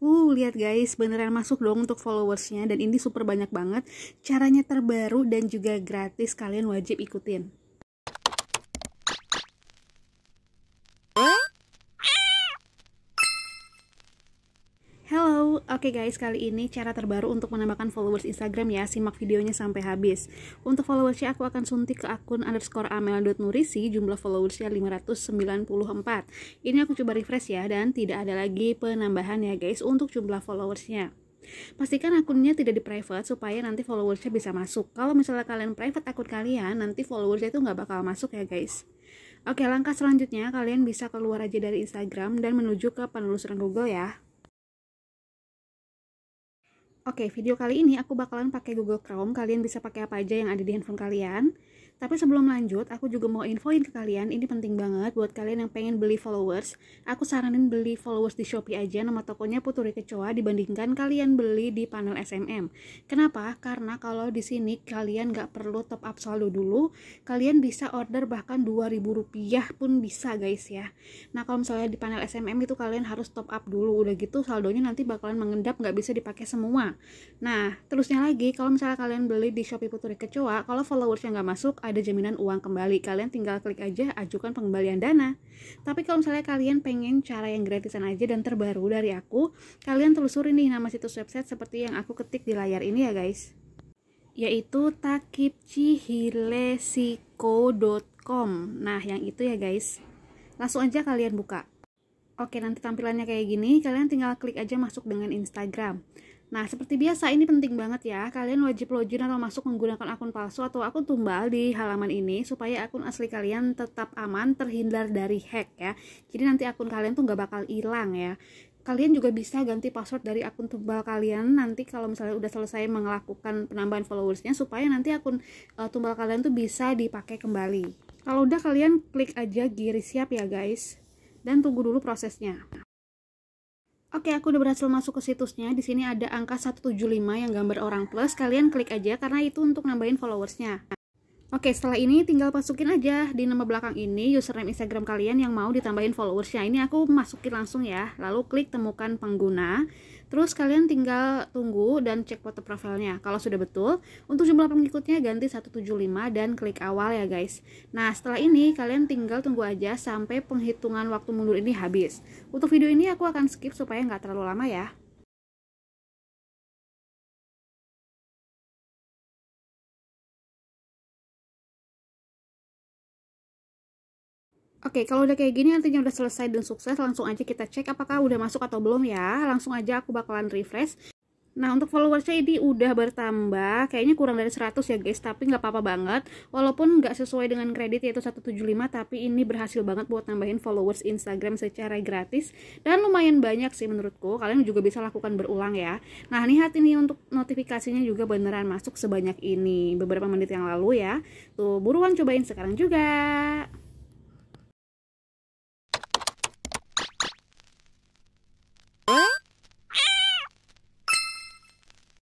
Uh, lihat guys, beneran masuk dong untuk followersnya dan ini super banyak banget. Caranya terbaru dan juga gratis, kalian wajib ikutin. Oke okay guys, kali ini cara terbaru untuk menambahkan followers Instagram ya. Simak videonya sampai habis. Untuk followersnya aku akan suntik ke akun underscore amel.nurisi, jumlah followersnya 594. Ini aku coba refresh ya, dan tidak ada lagi penambahan ya guys untuk jumlah followersnya. Pastikan akunnya tidak di private supaya nanti followersnya bisa masuk. Kalau misalnya kalian private akun kalian, nanti followersnya itu nggak bakal masuk ya guys. Oke, langkah selanjutnya kalian bisa keluar aja dari Instagram dan menuju ke penelusuran Google ya. Oke, video kali ini aku bakalan pakai Google Chrome. Kalian bisa pakai apa aja yang ada di handphone kalian. Tapi sebelum lanjut, aku juga mau infoin ke kalian, ini penting banget buat kalian yang pengen beli followers. Aku saranin beli followers di Shopee aja, nama tokonya Putri Kecoa dibandingkan kalian beli di panel SMM. Kenapa? Karena kalau di sini kalian nggak perlu top up saldo dulu, kalian bisa order bahkan 2000 rupiah pun bisa guys ya. Nah kalau misalnya di panel SMM itu kalian harus top up dulu, udah gitu saldonya nanti bakalan mengendap nggak bisa dipakai semua. Nah terusnya lagi, kalau misalnya kalian beli di Shopee Putri Kecoa, kalau followersnya nggak masuk, ada jaminan uang kembali. Kalian tinggal klik aja ajukan pengembalian dana. Tapi kalau misalnya kalian pengen cara yang gratisan aja dan terbaru dari aku, kalian telusuri nih nama situs website seperti yang aku ketik di layar ini ya guys. Yaitu takipcihilesiko.com. Nah, yang itu ya guys. Langsung aja kalian buka. Oke, nanti tampilannya kayak gini, kalian tinggal klik aja masuk dengan Instagram. Nah, seperti biasa ini penting banget ya. Kalian wajib login atau masuk menggunakan akun palsu atau akun tumbal di halaman ini supaya akun asli kalian tetap aman, terhindar dari hack ya. Jadi nanti akun kalian tuh nggak bakal hilang ya. Kalian juga bisa ganti password dari akun tumbal kalian nanti kalau misalnya udah selesai melakukan penambahan followersnya supaya nanti akun uh, tumbal kalian tuh bisa dipakai kembali. Kalau udah kalian klik aja gear siap ya guys dan tunggu dulu prosesnya. Oke, aku udah berhasil masuk ke situsnya. Di sini ada angka 175 yang gambar orang plus. Kalian klik aja karena itu untuk nambahin followersnya. Oke, setelah ini tinggal masukin aja di nama belakang ini username Instagram kalian yang mau ditambahin followersnya. Ini aku masukin langsung ya. Lalu klik temukan pengguna. Terus kalian tinggal tunggu dan cek foto profilnya. Kalau sudah betul, untuk jumlah pengikutnya ganti 175 dan klik awal ya guys. Nah setelah ini kalian tinggal tunggu aja sampai penghitungan waktu mundur ini habis. Untuk video ini aku akan skip supaya nggak terlalu lama ya. Oke, kalau udah kayak gini artinya udah selesai dan sukses, langsung aja kita cek apakah udah masuk atau belum ya. Langsung aja aku bakalan refresh. Nah, untuk followersnya ini udah bertambah, kayaknya kurang dari 100 ya guys, tapi nggak apa-apa banget. Walaupun nggak sesuai dengan kredit yaitu 175, tapi ini berhasil banget buat nambahin followers Instagram secara gratis. Dan lumayan banyak sih menurutku, kalian juga bisa lakukan berulang ya. Nah, nih lihat ini untuk notifikasinya juga beneran masuk sebanyak ini beberapa menit yang lalu ya. Tuh, buruan cobain sekarang juga.